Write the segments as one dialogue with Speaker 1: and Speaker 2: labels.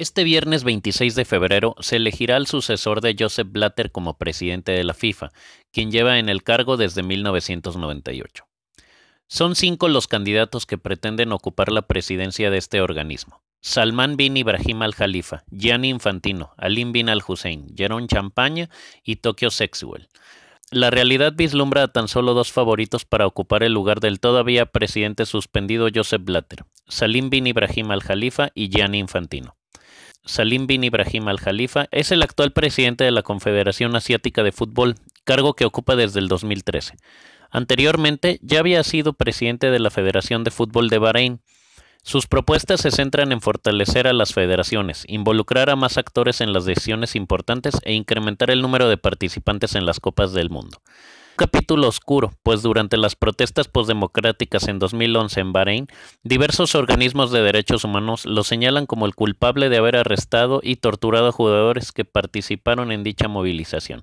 Speaker 1: Este viernes 26 de febrero se elegirá el sucesor de Joseph Blatter como presidente de la FIFA, quien lleva en el cargo desde 1998. Son cinco los candidatos que pretenden ocupar la presidencia de este organismo. Salman bin Ibrahim al Jalifa, Gianni Infantino, Alim bin al Hussein, Jerón Champaña y Tokyo Sexuel. La realidad vislumbra a tan solo dos favoritos para ocupar el lugar del todavía presidente suspendido Joseph Blatter, Salim bin Ibrahim al Jalifa y Gianni Infantino. Salim bin Ibrahim Al Khalifa es el actual presidente de la Confederación Asiática de Fútbol, cargo que ocupa desde el 2013. Anteriormente ya había sido presidente de la Federación de Fútbol de Bahrein. Sus propuestas se centran en fortalecer a las federaciones, involucrar a más actores en las decisiones importantes e incrementar el número de participantes en las Copas del Mundo capítulo oscuro, pues durante las protestas postdemocráticas en 2011 en Bahrein, diversos organismos de derechos humanos lo señalan como el culpable de haber arrestado y torturado a jugadores que participaron en dicha movilización.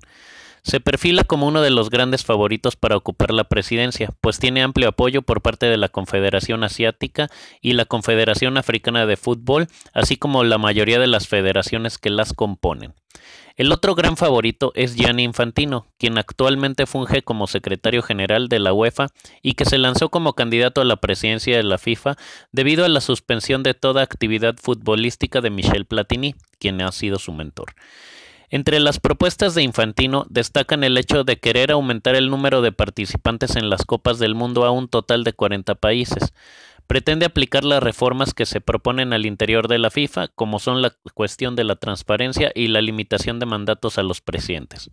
Speaker 1: Se perfila como uno de los grandes favoritos para ocupar la presidencia, pues tiene amplio apoyo por parte de la Confederación Asiática y la Confederación Africana de Fútbol, así como la mayoría de las federaciones que las componen. El otro gran favorito es Gianni Infantino, quien actualmente funge como secretario general de la UEFA y que se lanzó como candidato a la presidencia de la FIFA debido a la suspensión de toda actividad futbolística de Michel Platini, quien ha sido su mentor. Entre las propuestas de Infantino destacan el hecho de querer aumentar el número de participantes en las Copas del Mundo a un total de 40 países, pretende aplicar las reformas que se proponen al interior de la FIFA, como son la cuestión de la transparencia y la limitación de mandatos a los presidentes.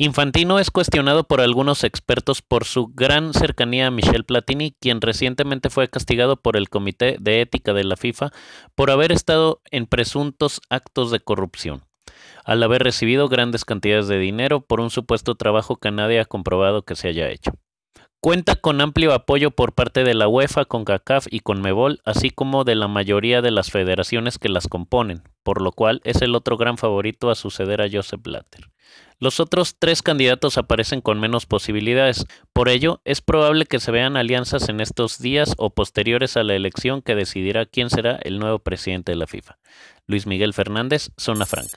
Speaker 1: Infantino es cuestionado por algunos expertos por su gran cercanía a Michel Platini, quien recientemente fue castigado por el Comité de Ética de la FIFA por haber estado en presuntos actos de corrupción, al haber recibido grandes cantidades de dinero por un supuesto trabajo que nadie ha comprobado que se haya hecho. Cuenta con amplio apoyo por parte de la UEFA, con CONCACAF y CONMEBOL, así como de la mayoría de las federaciones que las componen, por lo cual es el otro gran favorito a suceder a Joseph Blatter. Los otros tres candidatos aparecen con menos posibilidades, por ello es probable que se vean alianzas en estos días o posteriores a la elección que decidirá quién será el nuevo presidente de la FIFA. Luis Miguel Fernández, Zona Franca.